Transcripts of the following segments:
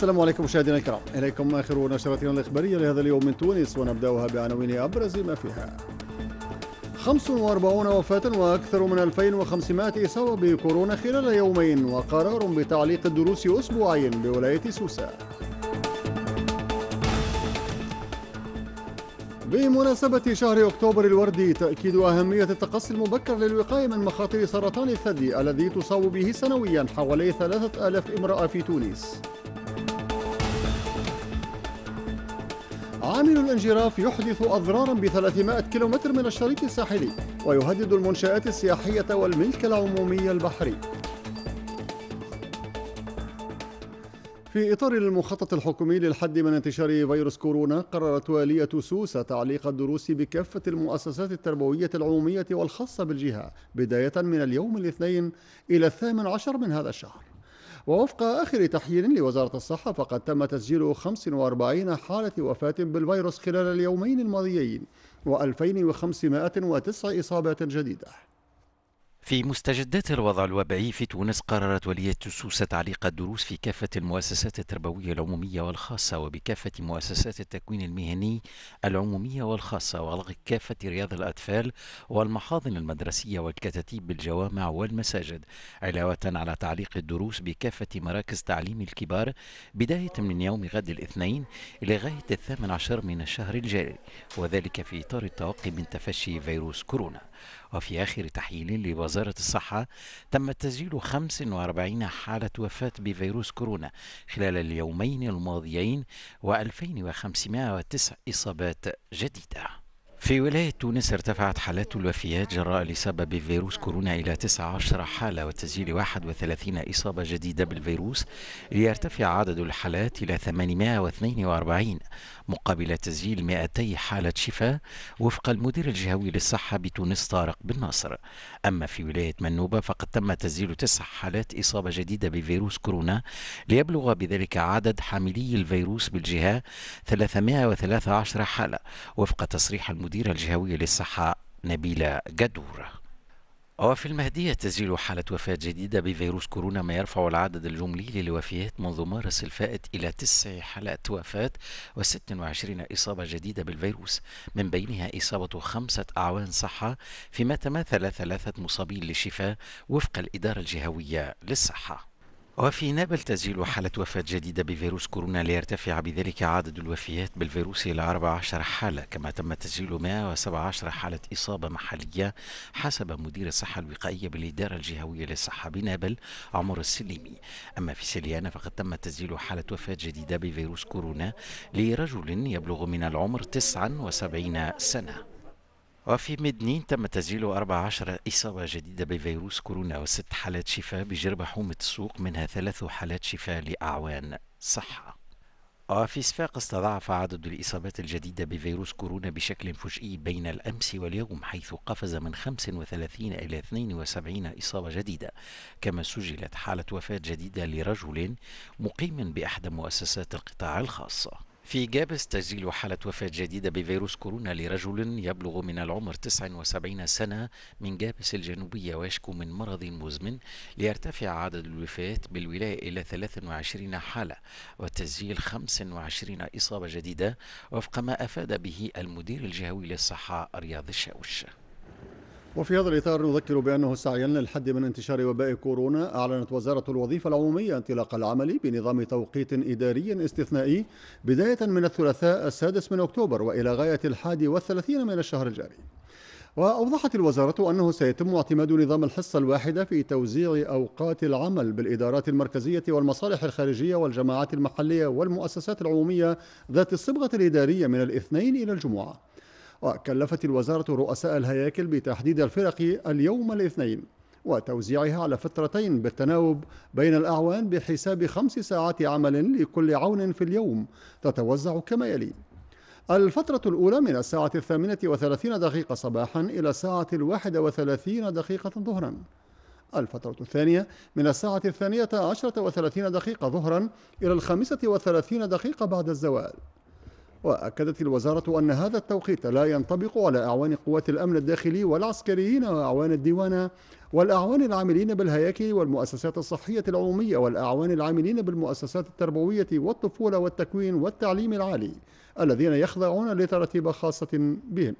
السلام عليكم مشاهدينا الكرام إليكم آخر نشراتنا الإخبارية لهذا اليوم من تونس ونبدأها بعناوين أبرز ما فيها 45 وفاة وأكثر من 2500 إصابة بكورونا خلال يومين وقرار بتعليق الدروس أسبوعين بولاية سوسة بمناسبة شهر أكتوبر الوردي تأكيد أهمية التقصي المبكر للوقاية من مخاطر سرطان الثدي الذي تصاب به سنويا حوالي 3000 امرأة في تونس عامل الانجراف يحدث أضرارا ب 300 كيلومتر من الشريط الساحلي ويهدد المنشآت السياحية والملك العمومي البحري في إطار المخطط الحكومي للحد من انتشار فيروس كورونا قررت والية سوسة تعليق الدروس بكافة المؤسسات التربوية العمومية والخاصة بالجهة بداية من اليوم الاثنين إلى الثامن عشر من هذا الشهر ووفق آخر تحليل لوزارة الصحة فقد تم تسجيل 45 حالة وفاة بالفيروس خلال اليومين الماضيين و2509 إصابات جديدة في مستجدات الوضع الوبائي في تونس قررت ولية السوسة تعليق الدروس في كافة المؤسسات التربوية العمومية والخاصة وبكافة مؤسسات التكوين المهني العمومية والخاصة وألغي كافة رياض الأطفال والمحاضن المدرسية والكتاتيب بالجوامع والمساجد علاوة على تعليق الدروس بكافة مراكز تعليم الكبار بداية من يوم غد الاثنين إلى غاية الثامن عشر من الشهر الجاري وذلك في إطار التوقي من تفشي فيروس كورونا وفي آخر تحليل لوزارة الصحة تم تسجيل 45 حالة وفاة بفيروس كورونا خلال اليومين الماضيين و2509 إصابات جديدة في ولاية تونس ارتفعت حالات الوفيات جراء الإصابة بفيروس كورونا إلى 19 حالة وتسجيل 31 إصابة جديدة بالفيروس ليرتفع عدد الحالات إلى 842 مقابل تسجيل 200 حالة شفاء وفق المدير الجهوي للصحة بتونس طارق بن ناصر أما في ولاية منوبة فقد تم تسجيل تسع حالات إصابة جديدة بفيروس كورونا ليبلغ بذلك عدد حاملي الفيروس بالجهة 313 حالة وفق تصريح المدير المديرة الجهوية للصحة نبيلة جدور وفي المهدية تسجيل حالة وفاة جديدة بفيروس كورونا ما يرفع العدد الجملي للوفيات منذ مارس الفائت إلى تسع حالات وفاة و26 إصابة جديدة بالفيروس من بينها إصابة خمسة أعوان صحة فيما تماثل ثلاثة مصابين للشفاء وفق الإدارة الجهوية للصحة وفي نابل تسجيل حالة وفاة جديدة بفيروس كورونا ليرتفع بذلك عدد الوفيات بالفيروس إلى 14 حالة كما تم تسجيل 117 حالة إصابة محلية حسب مدير الصحة الوقائية بالإدارة الجهوية للصحة بنابل عمر السليمي أما في سليانة فقد تم تسجيل حالة وفاة جديدة بفيروس كورونا لرجل يبلغ من العمر 79 سنة وفي مدنين تم تسجيل 14 إصابة جديدة بفيروس كورونا وست حالات شفاء بجربة حومة السوق منها ثلاث حالات شفاء لأعوان صحة وفي صفاقس استضاعف عدد الإصابات الجديدة بفيروس كورونا بشكل فجئي بين الأمس واليوم حيث قفز من 35 إلى 72 إصابة جديدة كما سجلت حالة وفاة جديدة لرجل مقيم بإحدى مؤسسات القطاع الخاص في جابس تسجيل حالة وفاة جديدة بفيروس كورونا لرجل يبلغ من العمر 79 سنة من جابس الجنوبية ويشكو من مرض مزمن ليرتفع عدد الوفاة بالولاية إلى 23 حالة وتسجيل 25 إصابة جديدة وفق ما أفاد به المدير الجهوي للصحة رياض الشاوش وفي هذا الإطار نذكر بأنه سعيا للحد من انتشار وباء كورونا أعلنت وزارة الوظيفة العمومية انطلاق العمل بنظام توقيت إداري استثنائي بداية من الثلاثاء السادس من أكتوبر وإلى غاية الحادي والثلاثين من الشهر الجاري وأوضحت الوزارة أنه سيتم اعتماد نظام الحصة الواحدة في توزيع أوقات العمل بالإدارات المركزية والمصالح الخارجية والجماعات المحلية والمؤسسات العمومية ذات الصبغة الإدارية من الاثنين إلى الجمعة وكلفت الوزارة رؤساء الهياكل بتحديد الفرق اليوم الاثنين وتوزيعها على فترتين بالتناوب بين الأعوان بحساب خمس ساعات عمل لكل عون في اليوم تتوزع كما يلي الفترة الأولى من الساعة الثامنة وثلاثين دقيقة صباحا إلى الساعة الواحدة وثلاثين دقيقة ظهرا الفترة الثانية من الساعة الثانية عشرة وثلاثين دقيقة ظهرا إلى الخامسة وثلاثين دقيقة بعد الزوال وأكدت الوزارة أن هذا التوقيت لا ينطبق على أعوان قوات الأمن الداخلي والعسكريين وأعوان الديوانة والأعوان العاملين بالهياكل والمؤسسات الصحية العمومية والأعوان العاملين بالمؤسسات التربوية والطفولة والتكوين والتعليم العالي الذين يخضعون لترتيب خاصة بهم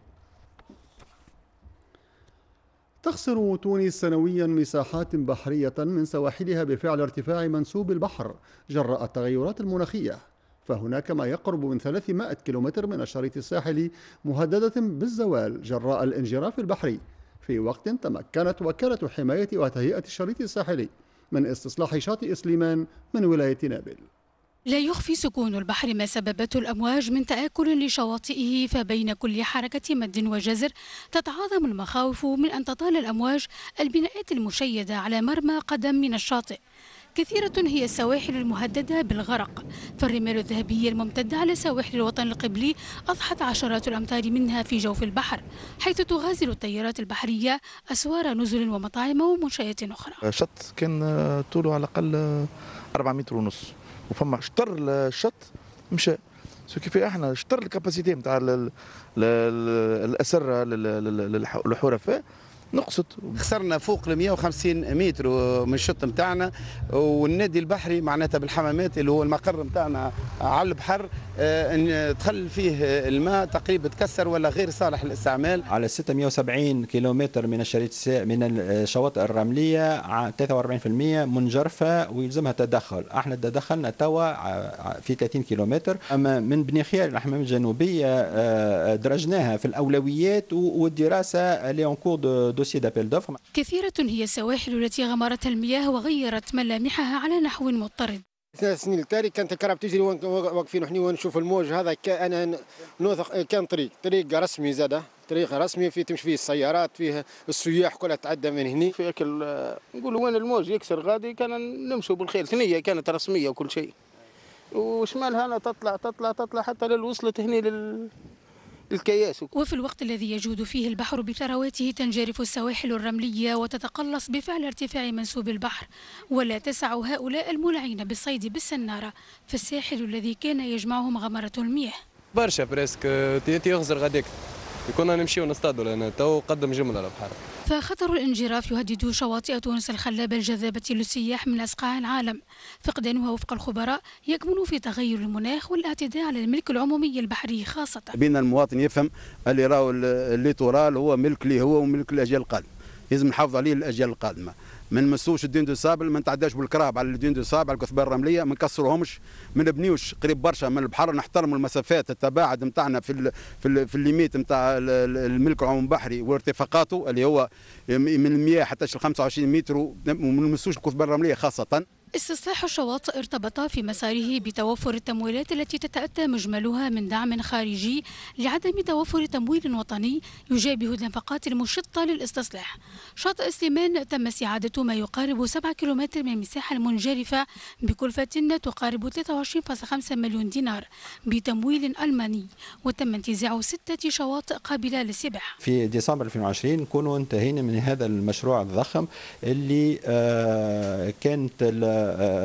تخسر تونس سنويا مساحات بحرية من سواحلها بفعل ارتفاع منسوب البحر جراء التغيرات المناخية فهناك ما يقرب من 300 كيلومتر من الشريط الساحلي مهددة بالزوال جراء الانجراف البحري في وقت تمكنت وكالة حماية وتهيئة الشريط الساحلي من استصلاح شاطئ سليمان من ولاية نابل لا يخفي سكون البحر ما سببته الأمواج من تآكل لشواطئه فبين كل حركة مد وجزر تتعاظم المخاوف من أن تطال الأمواج البناءات المشيدة على مرمى قدم من الشاطئ كثيرة هي السواحل المهددة بالغرق فالرمال الذهبية الممتدة على سواحل الوطن القبلي أضحت عشرات الأمتار منها في جوف البحر حيث تغازل التيارات البحرية أسوار نزل ومطاعم ومنشآت أخرى شط كان آه، طوله على الأقل 4 آه، متر ونص وفما شطر الشط مشى سو كيف احنا شطر الكاباسيتي نتاع الاسره للحرفاء نقصد خسرنا فوق ال 150 متر من الشط نتاعنا والنادي البحري معناتها بالحمامات اللي هو المقر نتاعنا على البحر آه، تخل فيه الماء تقريبا تكسر ولا غير صالح للاستعمال على 670 كيلومتر من الشريط من الشواطئ آه، الرمليه 43% منجرفه ويلزمها تدخل احنا تدخلنا توا في 30 كيلومتر اما من بني خيار الاحمام الجنوبيه آه، درجناها في الاولويات والدراسه لي كور دو دوسي دابيل دوفر كثيره هي السواحل التي غمرتها المياه وغيرت ملامحها على نحو مضطرد ثلاث سنين التالي كانت الكرة تجري واقفين وحنا ونشوف الموج هذا انا نوثق كان طريق طريق رسمي زاده طريق رسمي فيه تمشي فيه السيارات فيه السياح كلها تعدى من هنا في اكل نقولوا وين الموج يكسر غادي كان نمشوا بالخير ثنيه كانت رسميه وكل شيء وشمالها انا تطلع تطلع تطلع حتى وصلت هنا لل الكياس وفي الوقت الذي يجود فيه البحر بثرواته تنجرف السواحل الرملية وتتقلص بفعل ارتفاع منسوب البحر ولا تسع هؤلاء المولعين بالصيد بالسنارة في الساحل الذي كان يجمعهم غمرة المياه برشا بريسك تيغزر غديك يكون نمشي نصطادوا لان تو قدم جمله البحر فخطر الانجراف يهدد شواطئ تونس الخلابة الجذابة للسياح من أسقاع العالم فقدانها وفق الخبراء يكمن في تغير المناخ والاعتداء على الملك العمومي البحري خاصة بين المواطن يفهم اللي راهو الليتورال هو ملك لي هو وملك الأجيال القادمة لازم نحافظ عليه الأجيال القادمة ما نمسوش الدين دو سابل ما نتعداش بالكراب على الدين دو سابل على الكثبان الرمليه ما نكسرهمش ما نبنيوش قريب برشا من البحر نحترموا المسافات التباعد نتاعنا في الـ في, الـ في الليميت نتاع الملك العام البحري وارتفاقاته اللي هو من 100 حتى 25 متر وما نمسوش الكثبان الرمليه خاصه استصلاح الشواطئ ارتبط في مساره بتوفر التمويلات التي تتأتى مجملها من دعم خارجي لعدم توفر تمويل وطني يجابه النفقات المشطة للاستصلاح شاطئ سليمان تم استعادة ما يقارب 7 كيلومتر من المساحة المنجرفة بكلفة تقارب 23.5 مليون دينار بتمويل ألماني وتم انتزاع ستة شواطئ قابلة للسباحة في ديسمبر 2020 نكونوا انتهينا من هذا المشروع الضخم اللي آه، كانت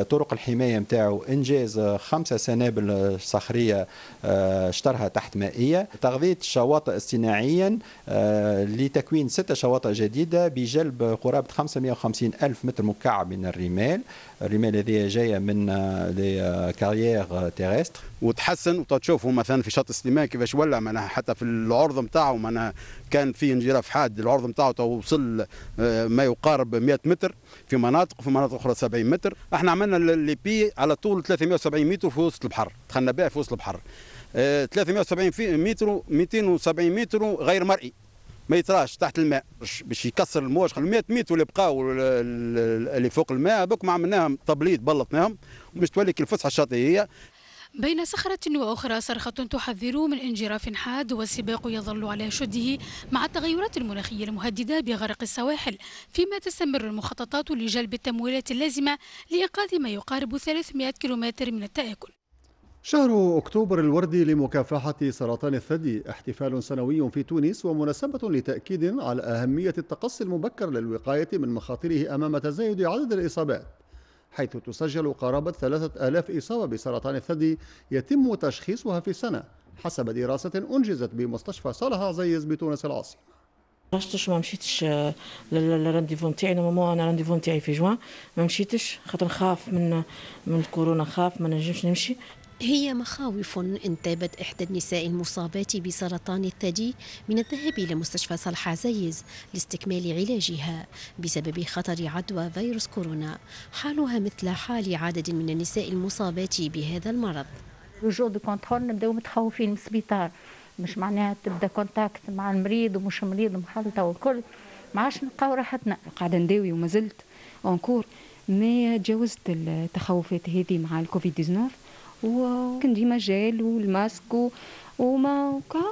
طرق الحمايه نتاعو انجاز خمسه سنابل صخريه آه، اشترها تحت مائيه تغذيه الشواطئ صناعيا آه، لتكوين سته شواطئ جديده بجلب قرابه 550 الف متر مكعب من الرمال الرمال هذه جايه من لي كارير تيرستر وتحسن وتشوفوا مثلا في شط سليمان كيفاش ولع معناها حتى في العرض نتاعو معناها كان فيه انجراف حاد العرض نتاعو توصل آه، ما يقارب 100 متر في مناطق وفي مناطق اخرى 70 متر احنا عملنا اللي بي على طول 370 متر في وسط البحر دخلنا بها في وسط البحر 370 آه، متر 270 متر غير مرئي ما يتراش تحت الماء باش يكسر الموج 100 متر اللي بقاو اللي فوق الماء بك ما عملناهم تبليط بلطناهم باش تولي كي الفسحه الشاطئيه بين صخرة وأخرى صرخة تحذر من انجراف حاد والسباق يظل على شده مع التغيرات المناخية المهددة بغرق السواحل فيما تستمر المخططات لجلب التمويلات اللازمة لإيقاظ ما يقارب 300 كيلومتر من التآكل شهر أكتوبر الوردي لمكافحة سرطان الثدي احتفال سنوي في تونس ومناسبة لتأكيد على أهمية التقصي المبكر للوقاية من مخاطره أمام تزايد عدد الإصابات حيث تسجل قرابة ثلاثة آلاف إصابة بسرطان الثدي يتم تشخيصها في السنة حسب دراسة أنجزت بمستشفى صالح عزيز بتونس العاصمة رحتش ما مشيتش آه، للرانديفو نتاعي نورمالمون انا رانديفو نتاعي في جوان ما مشيتش خاطر نخاف من من الكورونا خاف ما نجمش نمشي هي مخاوف انتابت إحدى النساء المصابات بسرطان الثدي من الذهاب إلى مستشفى صلحة زيز لاستكمال علاجها بسبب خطر عدوى فيروس كورونا حالها مثل حال عدد من النساء المصابات بهذا المرض الجور دو كونترول نبداو متخوفين من السبيطار مش معناها تبدا كونتاكت مع المريض ومش مريض محلطه والكل ما عادش نلقاو راحتنا قاعده نداوي وما زلت اونكور ما تجاوزت التخوفات هذه مع الكوفيد 19 وكان ديما جيل والماسك وما وكا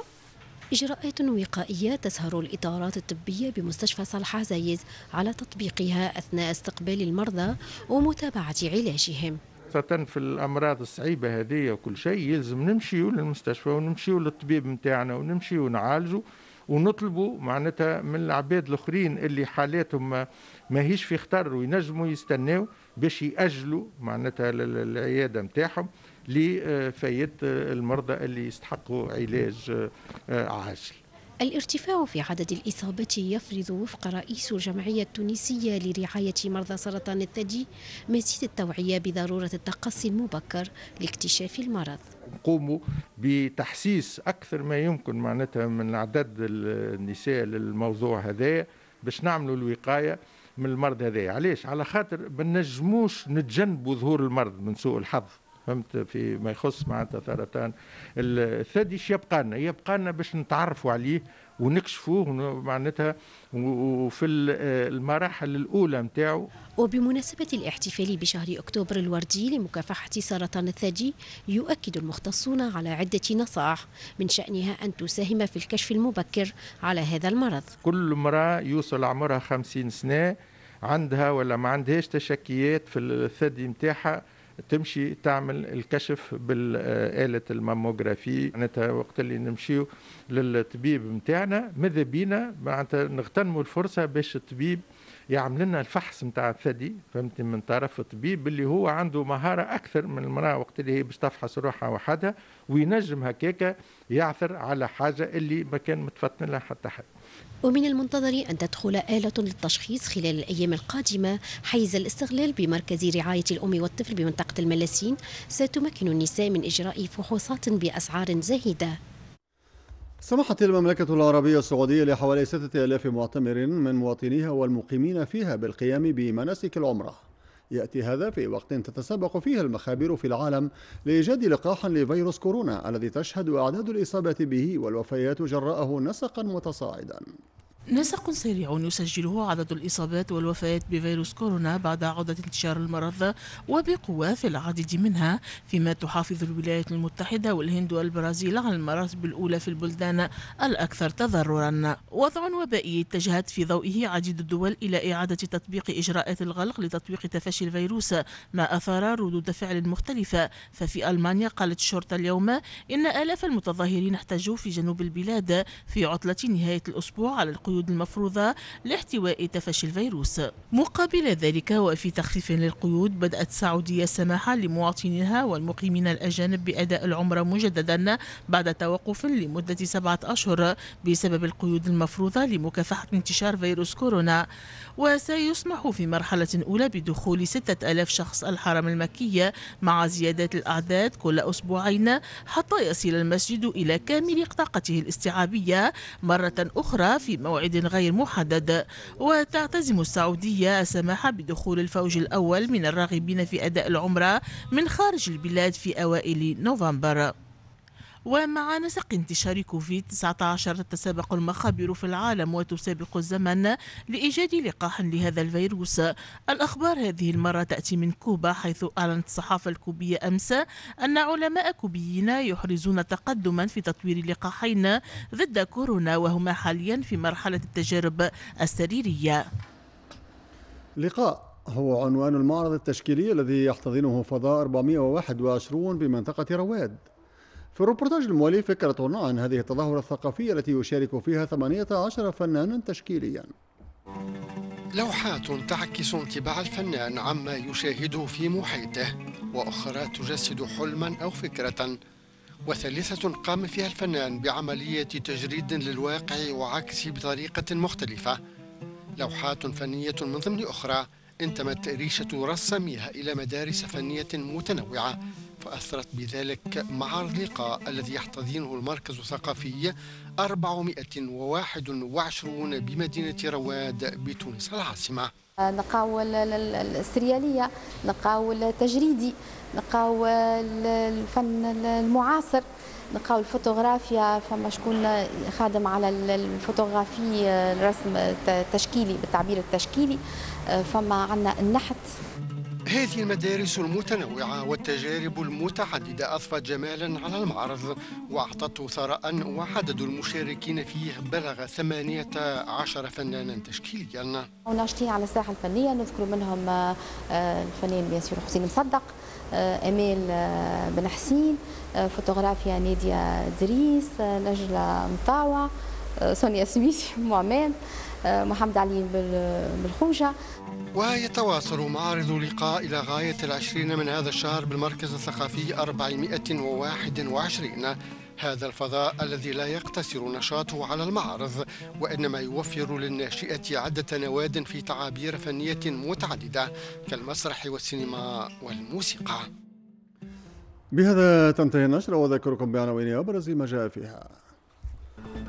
إجراءات وقائية تسهر الإطارات الطبية بمستشفى صالح عزايز على تطبيقها أثناء استقبال المرضى ومتابعة علاجهم خاصة في الأمراض الصعيبة هذه وكل شيء يلزم نمشيو للمستشفى ونمشيو للطبيب نتاعنا ونمشيو نعالجو ونطلبوا معناتها من العباد الاخرين اللي حالاتهم ماهيش في خطر وينجموا يستناو باش ياجلوا معناتها العياده نتاعهم لفايدة المرضى اللي يستحقوا علاج آه، عاجل الارتفاع في عدد الإصابات يفرض وفق رئيس الجمعية التونسية لرعاية مرضى سرطان الثدي مزيد التوعية بضرورة التقصي المبكر لاكتشاف المرض نقوموا بتحسيس أكثر ما يمكن معناتها من عدد النساء للموضوع هذا باش نعملوا الوقاية من المرض هذا علاش على خاطر ما نجموش نتجنبوا ظهور المرض من سوء الحظ فهمت فيما يخص معناتها سرطان الثدي يبقى لنا يبقى لنا باش نتعرفوا عليه ونكشفوه معناتها وفي المراحل الاولى نتاعو وبمناسبه الاحتفال بشهر اكتوبر الوردي لمكافحه سرطان الثدي يؤكد المختصون على عده نصائح من شانها ان تساهم في الكشف المبكر على هذا المرض كل امراه يوصل عمرها 50 سنه عندها ولا ما عندهاش تشكيات في الثدي نتاعها تمشي تعمل الكشف بالآلة الماموغرافي معناتها وقت اللي نمشيو للطبيب متاعنا ماذا بينا معناتها نغتنموا الفرصة باش الطبيب يعمل لنا الفحص نتاع الثدي فهمت من طرف الطبيب اللي هو عنده مهاره اكثر من المراه وقت اللي هي باش تفحص روحها وحدها وينجم هكاك يعثر على حاجه اللي ما كان متفطن لها حتى حد ومن المنتظر أن تدخل آلة للتشخيص خلال الأيام القادمة حيز الاستغلال بمركز رعاية الأم والطفل بمنطقة الملاسين ستمكن النساء من إجراء فحوصات بأسعار زاهدة سمحت المملكة العربية السعودية لحوالي 6000 معتمر من مواطنيها والمقيمين فيها بالقيام بمناسك العمرة يأتي هذا في وقت تتسابق فيه المخابر في العالم لإيجاد لقاح لفيروس كورونا الذي تشهد أعداد الإصابة به والوفيات جراءه نسقا متصاعدا نسق سريع يسجله عدد الإصابات والوفيات بفيروس كورونا بعد عودة انتشار المرض وبقوة في العديد منها فيما تحافظ الولايات المتحدة والهند والبرازيل على المراتب الأولى في البلدان الأكثر تضررا وضع وبائي اتجهت في ضوئه عديد الدول إلى إعادة تطبيق إجراءات الغلق لتطبيق تفشي الفيروس ما أثار ردود فعل مختلفة ففي ألمانيا قالت الشرطة اليوم إن آلاف المتظاهرين احتجوا في جنوب البلاد في عطلة نهاية الأسبوع على القيود القيود المفروضة لاحتواء تفشي الفيروس مقابل ذلك وفي تخفيف للقيود بدأت السعودية السماح لمواطنيها والمقيمين الأجانب بأداء العمرة مجددا بعد توقف لمدة سبعة أشهر بسبب القيود المفروضة لمكافحة انتشار فيروس كورونا وسيسمح في مرحلة أولى بدخول ستة ألاف شخص الحرم المكي مع زيادات الأعداد كل أسبوعين حتى يصل المسجد إلى كامل طاقته الاستيعابية مرة أخرى في موعد موعد غير محدد وتعتزم السعودية السماح بدخول الفوج الأول من الراغبين في أداء العمرة من خارج البلاد في أوائل نوفمبر ومع نسق انتشار كوفيد 19 تتسابق المخابر في العالم وتسابق الزمن لإيجاد لقاح لهذا الفيروس الأخبار هذه المرة تأتي من كوبا حيث أعلنت الصحافة الكوبية أمس أن علماء كوبيين يحرزون تقدما في تطوير لقاحين ضد كورونا وهما حاليا في مرحلة التجارب السريرية لقاء هو عنوان المعرض التشكيلي الذي يحتضنه فضاء 421 بمنطقة رواد في الروبورتاج الموالي فكرة عن هذه التظاهرة الثقافية التي يشارك فيها 18 فنانا تشكيليا لوحات تعكس انطباع الفنان عما يشاهده في محيطه وأخرى تجسد حلما أو فكرة وثالثة قام فيها الفنان بعملية تجريد للواقع وعكسه بطريقة مختلفة لوحات فنية من ضمن أخرى انتمت ريشة رساميها إلى مدارس فنية متنوعة تأثرت بذلك معرض لقاء الذي يحتضنه المركز الثقافي 421 بمدينة رواد بتونس العاصمة نلقاو السريالية نلقاو التجريدي نلقاو الفن المعاصر نلقاو الفوتوغرافيا فما شكون خادم على الفوتوغرافي الرسم التشكيلي بالتعبير التشكيلي فما عندنا النحت هذه المدارس المتنوعة والتجارب المتعددة أضفت جمالا على المعرض وأعطته ثراء وعدد المشاركين فيه بلغ 18 فنانا تشكيليا وناشطين على الساحة الفنية نذكر منهم الفنان بياسير حسين مصدق امال بن حسين فوتوغرافيا ناديه دريس نجله مطاوع سونيا سويسي معمان آه، محمد علي بالخوجة ويتواصل معارض لقاء إلى غاية العشرين من هذا الشهر بالمركز الثقافي 421 هذا الفضاء الذي لا يقتصر نشاطه على المعرض وإنما يوفر للناشئة عدة نواد في تعابير فنية متعددة كالمسرح والسينما والموسيقى بهذا تنتهي النشرة وأذكركم بعناوين أبرز ما جاء فيها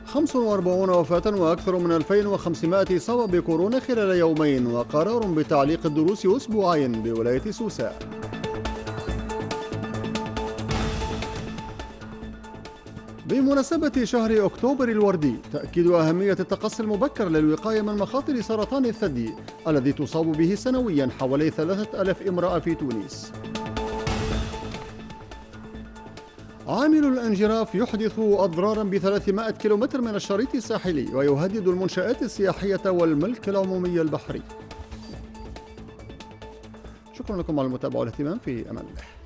45 وفاة وأكثر من 2500 إصابة بكورونا خلال يومين وقرار بتعليق الدروس أسبوعين بولاية سوسة بمناسبة شهر أكتوبر الوردي تأكيد أهمية التقصي المبكر للوقاية من مخاطر سرطان الثدي الذي تصاب به سنويا حوالي 3000 امرأة في تونس عامل الانجراف يحدث أضرارا ب 300 كيلومتر من الشريط الساحلي ويهدد المنشآت السياحية والملك العمومي البحري شكرا لكم على المتابعة والاهتمام في أمان الله